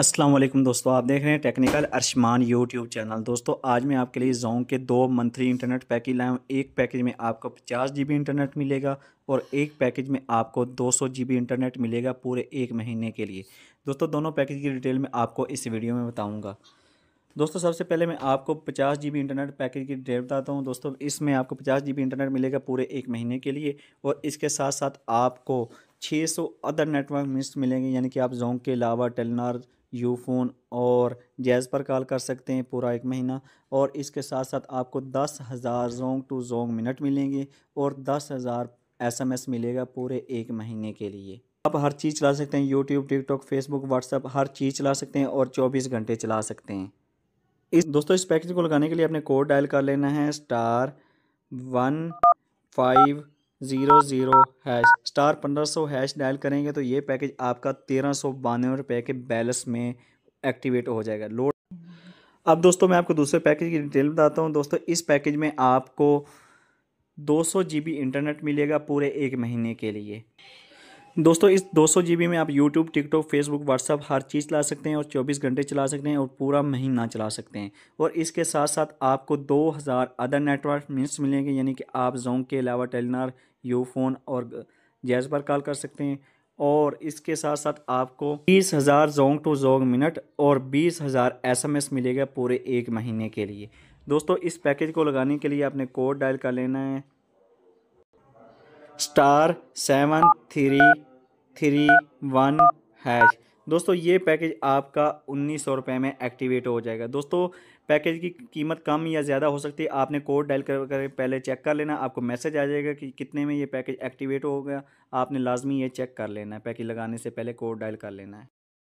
अस्सलाम वालेकुम दोस्तों आप देख रहे हैं टेक्निकल अरशमान यूट्यूब चैनल दोस्तों आज मैं आपके लिए जोंग के दो मंथली इंटरनेट पैकेज लाया हूँ एक पैकेज में आपको पचास जी इंटरनेट मिलेगा और एक पैकेज में आपको दो सौ इंटरनेट मिलेगा पूरे एक महीने के लिए दोस्तों दोनों पैकेज की डिटेल मैं आपको इस वीडियो में बताऊँगा दोस्तों सबसे पहले मैं आपको पचास जी इंटरनेट पैकेज की डिटेल बताता हूँ दोस्तों इसमें आपको पचास जी इंटरनेट मिलेगा पूरे एक महीने के लिए और इसके साथ साथ आपको सौ अदर नेटवर्क मिस मिलेंगे यानी कि आप जोंग के अलावा टेलनार यू फ़ोन और जैज़ पर कॉल कर सकते हैं पूरा एक महीना और इसके साथ साथ आपको दस हज़ार जोंग टू जोंग मिनट मिलेंगे और दस हज़ार एस एम एस मिलेगा पूरे एक महीने के लिए आप हर चीज़ चला सकते हैं यूट्यूब टिकटॉक फेसबुक व्हाट्सअप हर चीज़ चला सकते हैं और चौबीस घंटे चला सकते हैं इस दोस्तों इस पैकेज को लगाने के लिए अपने कोड डायल कर लेना है star one five zero zero hash star पंद्रह सौ हैश डायल करेंगे तो ये पैकेज आपका तेरह सौ बानवे रुपये के बैलेंस में एक्टिवेट हो जाएगा लोड अब दोस्तों मैं आपको दूसरे पैकेज की डिटेल बताता हूँ दोस्तों इस पैकेज में आपको जी बी इंटरनेट मिलेगा पूरे एक महीने के लिए दोस्तों इस जी बी में आप YouTube, TikTok, Facebook, WhatsApp हर चीज़ चला सकते हैं और 24 घंटे चला सकते हैं और पूरा महीना चला सकते हैं और इसके साथ साथ आपको 2000 अदर नेटवर्क मिनट्स मिलेंगे यानी कि आप जोंग के अलावा टेलीनार यूफोन और जैज पर कॉल कर सकते हैं और इसके साथ साथ आपको बीस हज़ार जोंग टू जोंग मिनट और बीस हज़ार एस एम एस मिलेगा पूरे एक महीने के लिए दोस्तों इस पैकेज को लगाने के लिए आपने कोड डायल कर लेना है star seven three three one hash दोस्तों ये पैकेज आपका उन्नीस सौ रुपये में एक्टिवेट हो जाएगा दोस्तों पैकेज की कीमत कम या ज़्यादा हो सकती है आपने कोड डायल कर, कर पहले चेक कर लेना आपको मैसेज आ जाएगा कि कितने में ये पैकेज एक्टिवेट हो गया आपने लाजमी ये चेक कर लेना है पैकेज लगाने से पहले कोड डायल कर लेना है